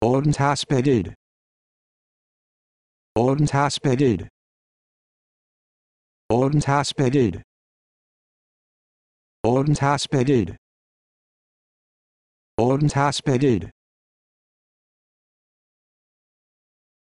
Untaspeted. Untaspeted. Untaspeted. Untaspeted. Untaspeted.